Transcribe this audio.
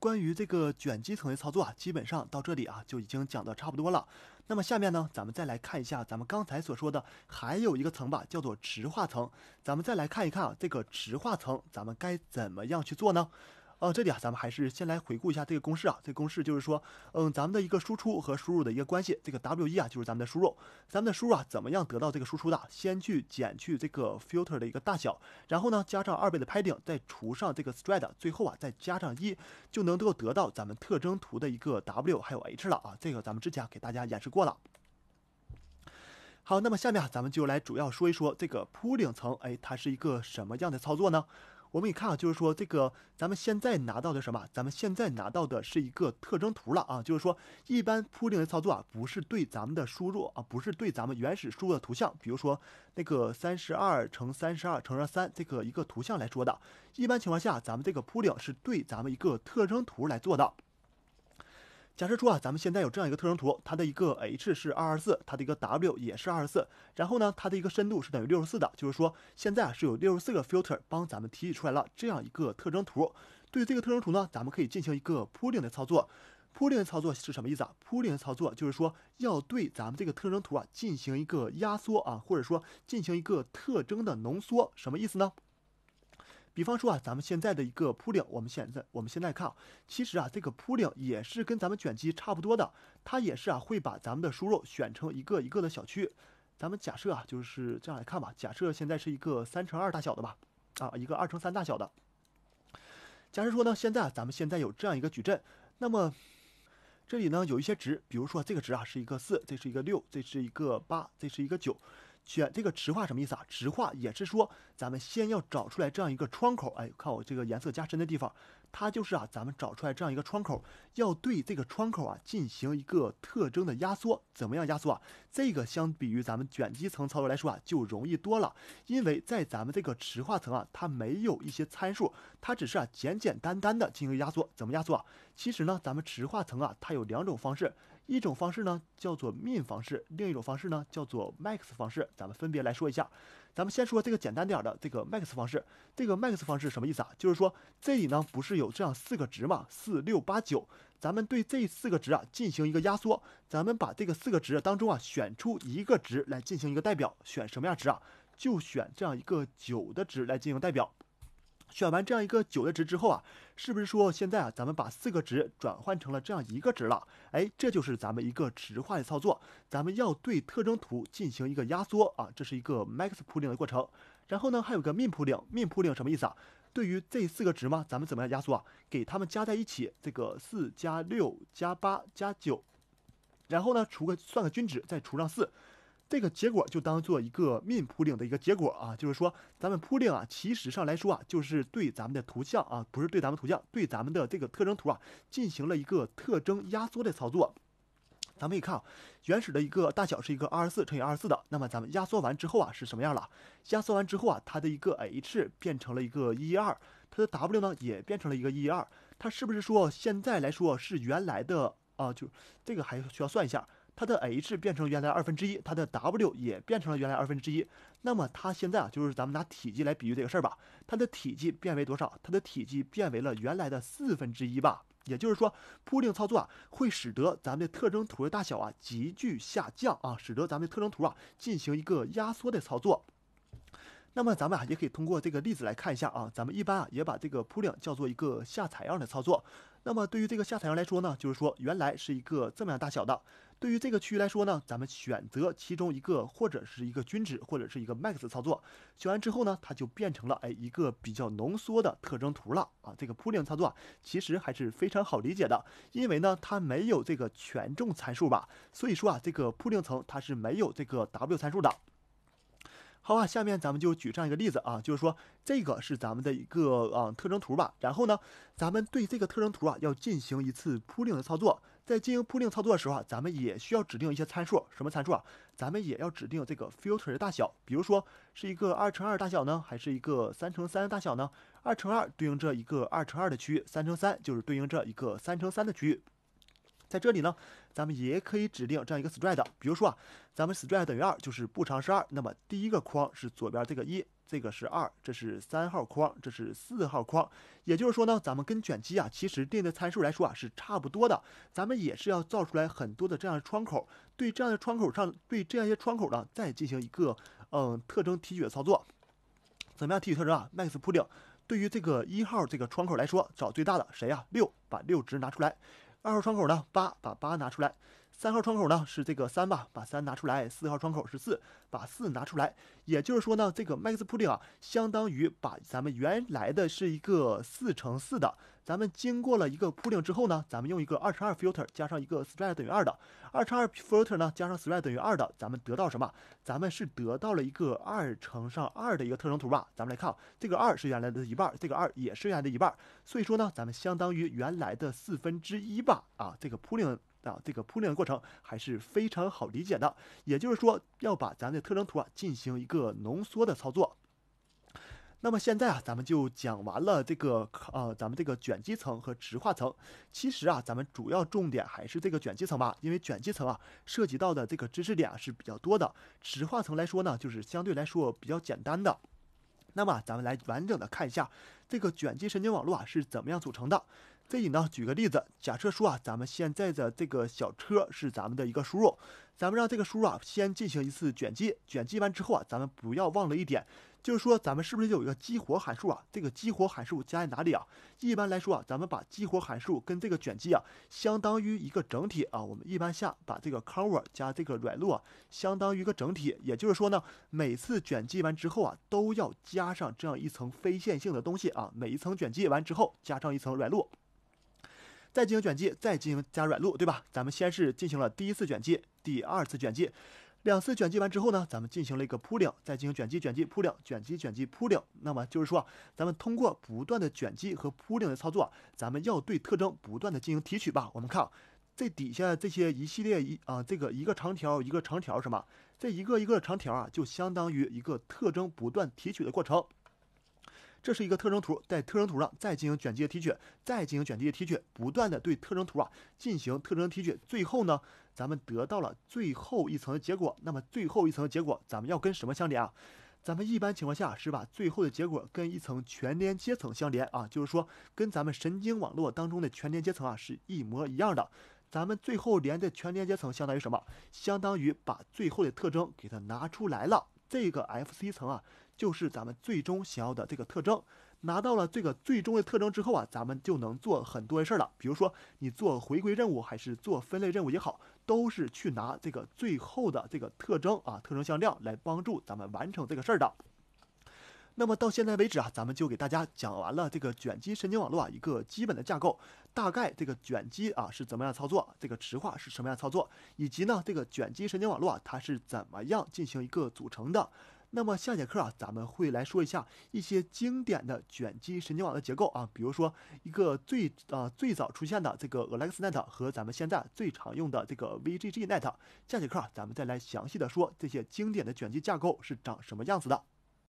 关于这个卷积层的操作啊，基本上到这里啊就已经讲的差不多了。那么下面呢，咱们再来看一下咱们刚才所说的，还有一个层吧，叫做池化层。咱们再来看一看啊，这个池化层，咱们该怎么样去做呢？哦，这里啊，咱们还是先来回顾一下这个公式啊。这个公式就是说，嗯，咱们的一个输出和输入的一个关系。这个 W1 啊，就是咱们的输入，咱们的输入啊，怎么样得到这个输出的？先去减去这个 filter 的一个大小，然后呢，加上二倍的 padding，再除上这个 stride，最后啊，再加上一，就能够得到咱们特征图的一个 W 还有 H 了啊。这个咱们之前给大家演示过了。好，那么下面咱们就来主要说一说这个 p 顶 l i n g 层，哎，它是一个什么样的操作呢？我们一看啊，就是说这个，咱们现在拿到的什么？咱们现在拿到的是一个特征图了啊。就是说，一般铺顶的操作啊，不是对咱们的输入啊，不是对咱们原始输入的图像，比如说那个三十二乘三十二乘上三这个一个图像来说的。一般情况下，咱们这个铺顶是对咱们一个特征图来做的。假设说啊，咱们现在有这样一个特征图，它的一个 h 是二二四，它的一个 w 也是二十四，然后呢，它的一个深度是等于六十四的，就是说现在啊是有六十四个 filter 帮咱们提取出来了这样一个特征图。对这个特征图呢，咱们可以进行一个 pooling 的操作。pooling 操作是什么意思啊？pooling 操作就是说要对咱们这个特征图啊进行一个压缩啊，或者说进行一个特征的浓缩，什么意思呢？比方说啊，咱们现在的一个铺 o 我们现在我们现在看啊，其实啊，这个铺 o 也是跟咱们卷积差不多的，它也是啊会把咱们的输入选成一个一个的小区。咱们假设啊就是这样来看吧，假设现在是一个三乘二大小的吧，啊一个二乘三大小的。假设说呢，现在咱们现在有这样一个矩阵，那么这里呢有一些值，比如说这个值啊是一个四，这是一个六，这是一个八，这是一个九。选这个池化什么意思啊？池化也是说，咱们先要找出来这样一个窗口，哎，看我这个颜色加深的地方，它就是啊，咱们找出来这样一个窗口，要对这个窗口啊进行一个特征的压缩，怎么样压缩啊？这个相比于咱们卷积层操作来说啊，就容易多了，因为在咱们这个池化层啊，它没有一些参数，它只是啊简简单单的进行压缩，怎么压缩啊？其实呢，咱们池化层啊，它有两种方式。一种方式呢叫做 min 方式，另一种方式呢叫做 max 方式，咱们分别来说一下。咱们先说这个简单点的这个 max 方式，这个 max 方式什么意思啊？就是说这里呢不是有这样四个值嘛，四六八九，咱们对这四个值啊进行一个压缩，咱们把这个四个值当中啊选出一个值来进行一个代表，选什么样值啊？就选这样一个九的值来进行代表。选完这样一个九的值之后啊，是不是说现在啊，咱们把四个值转换成了这样一个值了？哎，这就是咱们一个值化的操作。咱们要对特征图进行一个压缩啊，这是一个 max pooling 的过程。然后呢，还有个 mean pooling，mean pooling 什么意思啊？对于这四个值嘛，咱们怎么样压缩啊？给它们加在一起，这个四加六加八加九，然后呢，除个算个均值，再除上四。这个结果就当做一个面铺岭的一个结果啊，就是说咱们铺岭啊，其实上来说啊，就是对咱们的图像啊，不是对咱们图像，对咱们的这个特征图啊，进行了一个特征压缩的操作。咱们一看啊，原始的一个大小是一个二十四乘以二十四的，那么咱们压缩完之后啊，是什么样了？压缩完之后啊，它的一个 h 变成了一个一二，它的 w 呢也变成了一个一二，它是不是说现在来说是原来的啊？就这个还需要算一下。它的 h 变成原来二分之一，它的 w 也变成了原来二分之一。那么它现在啊，就是咱们拿体积来比喻这个事儿吧。它的体积变为多少？它的体积变为了原来的四分之一吧。也就是说，铺零操作啊，会使得咱们的特征图的大小啊急剧下降啊，使得咱们的特征图啊进行一个压缩的操作。那么咱们啊也可以通过这个例子来看一下啊。咱们一般啊也把这个铺零叫做一个下采样的操作。那么对于这个下采样来说呢，就是说原来是一个这么样大小的。对于这个区域来说呢，咱们选择其中一个或者是一个均值或者是一个 max 操作，选完之后呢，它就变成了哎一个比较浓缩的特征图了啊。这个 pooling 操作其实还是非常好理解的，因为呢它没有这个权重参数吧，所以说啊这个 pooling 层它是没有这个 w 参数的。好啊，下面咱们就举这样一个例子啊，就是说这个是咱们的一个啊特征图吧，然后呢，咱们对这个特征图啊要进行一次 pooling 的操作。在进行铺定操作的时候啊，咱们也需要指定一些参数。什么参数啊？咱们也要指定这个 filter 的大小。比如说是一个二乘二大小呢，还是一个三乘三大小呢？二乘二对应着一个二乘二的区域，三乘三就是对应着一个三乘三的区域。在这里呢，咱们也可以指定这样一个 stride。比如说啊，咱们 stride 等于二，就是步长是二。那么第一个框是左边这个一。这个是二，这是三号框，这是四号框。也就是说呢，咱们跟卷积啊，其实定的参数来说啊是差不多的。咱们也是要造出来很多的这样的窗口，对这样的窗口上，对这样一些窗口呢，再进行一个嗯特征提取的操作。怎么样提取特征啊？max p u o d i n g 对于这个一号这个窗口来说，找最大的谁呀？六，把六值拿出来。二号窗口呢？八，把八拿出来。三号窗口呢是这个三吧，把三拿出来；四号窗口是四，把四拿出来。也就是说呢，这个 Max p u d d i n g 啊，相当于把咱们原来的是一个四乘四的。咱们经过了一个 pooling 之后呢，咱们用一个二乘二 filter 加上一个 stride 等于二的二乘二 filter 呢，加上 stride 等于二的，咱们得到什么？咱们是得到了一个二乘上二的一个特征图吧？咱们来看，这个二是原来的一半，这个二也是原来的一半，所以说呢，咱们相当于原来的四分之一吧？啊，这个 pooling 啊，这个 p o 的 l i n g 过程还是非常好理解的，也就是说要把咱的特征图啊进行一个浓缩的操作。那么现在啊，咱们就讲完了这个呃，咱们这个卷积层和直化层。其实啊，咱们主要重点还是这个卷积层吧，因为卷积层啊涉及到的这个知识点啊是比较多的。直化层来说呢，就是相对来说比较简单的。那么咱们来完整的看一下这个卷积神经网络啊是怎么样组成的。这里呢，举个例子，假设说啊，咱们现在的这个小车是咱们的一个输入，咱们让这个输入啊先进行一次卷积，卷积完之后啊，咱们不要忘了一点。就是说，咱们是不是有一个激活函数啊？这个激活函数加在哪里啊？一般来说啊，咱们把激活函数跟这个卷积啊，相当于一个整体啊。我们一般下把这个 cover 加这个软路啊，相当于一个整体。也就是说呢，每次卷积完之后啊，都要加上这样一层非线性的东西啊。每一层卷积完之后，加上一层软路，再进行卷积，再进行加软路，对吧？咱们先是进行了第一次卷积，第二次卷积。两次卷积完之后呢，咱们进行了一个铺垫，再进行卷积、卷积、铺垫、卷积、卷积、铺垫。那么就是说，咱们通过不断的卷积和铺垫的操作，咱们要对特征不断的进行提取吧。我们看啊，这底下这些一系列一啊，这个一个长条一个长条什么，这一个一个长条啊，就相当于一个特征不断提取的过程。这是一个特征图，在特征图上再进行卷积的提取，再进行卷积的提取，不断的对特征图啊进行特征提取，最后呢，咱们得到了最后一层的结果。那么最后一层的结果，咱们要跟什么相连啊？咱们一般情况下是把最后的结果跟一层全连接层相连啊，就是说跟咱们神经网络当中的全连接层啊是一模一样的。咱们最后连的全连接层相当于什么？相当于把最后的特征给它拿出来了。这个 FC 层啊，就是咱们最终想要的这个特征。拿到了这个最终的特征之后啊，咱们就能做很多的事儿了。比如说，你做回归任务还是做分类任务也好，都是去拿这个最后的这个特征啊，特征向量来帮助咱们完成这个事儿的。那么到现在为止啊，咱们就给大家讲完了这个卷积神经网络啊一个基本的架构，大概这个卷积啊是怎么样操作，这个池化是什么样操作，以及呢这个卷积神经网络啊它是怎么样进行一个组成的。那么下节课啊，咱们会来说一下一些经典的卷积神经网的结构啊，比如说一个最啊最早出现的这个 AlexNet 和咱们现在最常用的这个 VGGNet。下节课啊，咱们再来详细的说这些经典的卷积架构是长什么样子的。